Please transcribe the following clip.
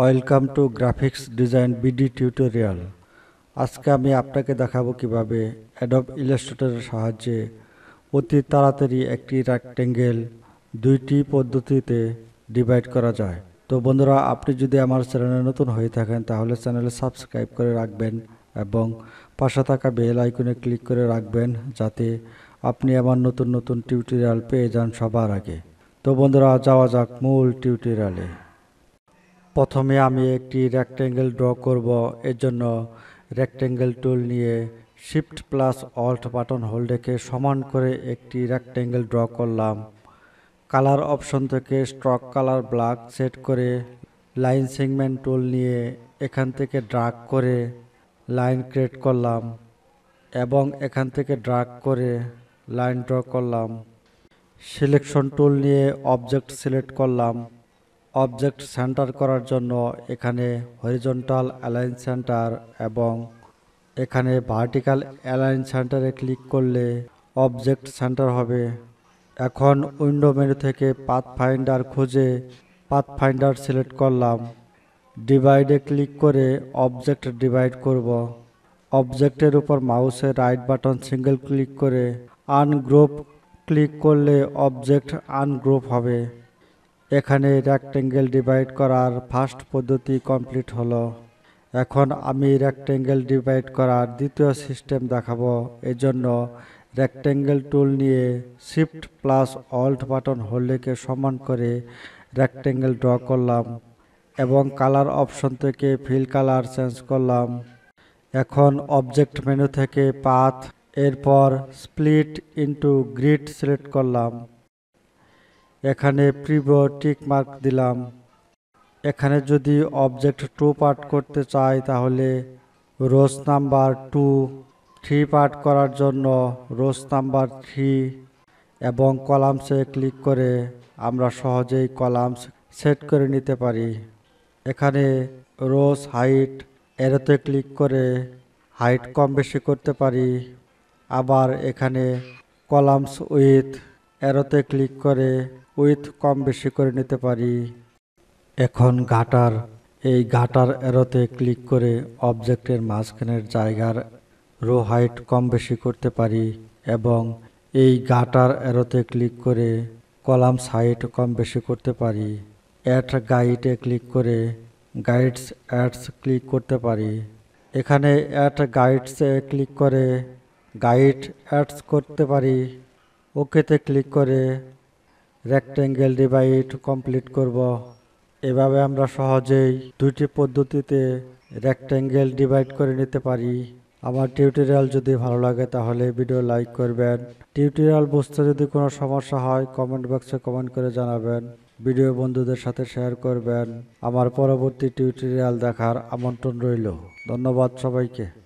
welcome to graphics design BD tutorial আজকে আমি আপনাকে দেখাবো কিভাবে অ্যাডব ইলাস্ট্রেটরের সাহায্যে অতি তাড়াতাড়ি একটি রেক্টেঙ্গেল দুইটি পদ্ধতিতে ডিভাইড করা যায় তো বন্ধুরা আপনি যদি আমার চ্যানেলে নতুন হয়ে থাকেন তাহলে চ্যানেলে সাবস্ক্রাইব করে রাখবেন এবং পাশে থাকা বেল আইকনে ক্লিক করে রাখবেন যাতে আপনি আমার নতুন নতুন টিউটোরিয়াল পেয়ে যান সবার আগে তো বন্ধুরা যাওয়া যাক মূল টিউটোরিয়ালে প্রথমে আমি একটি রেক্ট্যাঙ্গেল ড্র করব এর জন্য রেক্ট্যাঙ্গেল টুল নিয়ে shift plus alt button hold রেখে সমান করে একটি রেক্ট্যাঙ্গেল ড্র করলাম কালার অপশন থেকে স্ট্রক কালার ব্ল্যাক সেট করে লাইন সেগমেন্ট টুল নিয়ে এখান থেকে ড্রাগ করে লাইন ক্রিয়েট করলাম এবং এখান থেকে ড্রাগ করে লাইন ড্র করলাম সিলেকশন টুল নিয়ে অবজেক্ট সিলেক্ট করলাম অবজেক্ট সেন্টার করার জন্য এখানে হরিজন্টাল অ্যালাইন সেন্টার এবং এখানে ভার্টিক্যাল অ্যালাইন সেন্টারে ক্লিক করলে অবজেক্ট সেন্টার হবে এখন উইন্ডো মেনু থেকে পাথ ফাইন্ডার খুঁজে পাথ ফাইন্ডার সিলেক্ট করলাম ডিভাইডে ক্লিক করে অবজেক্ট ডিভাইড করব অবজেক্টের উপর মাউসের রাইট বাটন সিঙ্গেল ক্লিক করে আনগ্রুপ ক্লিক করলে অবজেক্ট আনগ্রুপ হবে এখানে রেক্টেঙ্গেল ডিভাইড করার ফার্স্ট পদ্ধতি কমপ্লিট হলো এখন আমি রেক্টেঙ্গেল ডিভাইড করার দ্বিতীয় সিস্টেম দেখাবো এজন্য রেক্টেঙ্গেল টুল নিয়ে শিফট প্লাস অল্ট বাটন হোল্ডেকে সমান করে রেক্টেঙ্গেল ড্র করলাম এবং কালার অপশন থেকে ফিল কালার চেঞ্জ করলাম এখন অবজেক্ট মেনু থেকে পাথ এরপর স্প্লিট ইন্টু গ্রিড সিলেক্ট করলাম এখানে প্রিভিউ টিক মার্ক দিলাম এখানে যদি অবজেক্ট টু পার্ট করতে চাই তাহলে rows number two three part করার জন্য রোজ নাম্বার থ্রি এবং কলামসে ক্লিক করে আমরা সহজেই কলামস সেট করে নিতে পারি এখানে রোজ হাইট এরোতে ক্লিক করে হাইট কম বেশি করতে পারি আবার এখানে কলামস উইথ এরোতে ক্লিক করে উইথ কম বেশি করে নিতে পারি এখন গাটার এই গাটার এরোতে ক্লিক করে অবজেক্টের মাঝখানের জায়গার রো হাইট কম বেশি করতে পারি এবং এই গাটার এরোতে ক্লিক করে কলাম সাইট কম বেশি করতে পারি অ্যাড গাইডে ক্লিক করে গাইডস অ্যাডস ক্লিক করতে পারি এখানে অ্যাট গাইডসে ক্লিক করে গাইড অ্যাডস করতে পারি ওকেতে ক্লিক করে রেক্ট্যাঙ্গেল ডিভাইড কমপ্লিট করব এভাবে আমরা সহজেই দুইটি পদ্ধতিতে রেক্ট্যাঙ্গেল ডিভাইড করে নিতে পারি আমার টিউটোরিয়াল যদি ভালো লাগে তাহলে ভিডিও লাইক করবেন টিউটোরিয়াল বুঝতে যদি কোনো সমস্যা হয় কমেন্ট বক্সে কমেন্ট করে জানাবেন ভিডিও বন্ধুদের সাথে শেয়ার করবেন আমার পরবর্তী টিউটোরিয়াল দেখার আমন্ত্রণ রইল ধন্যবাদ সবাইকে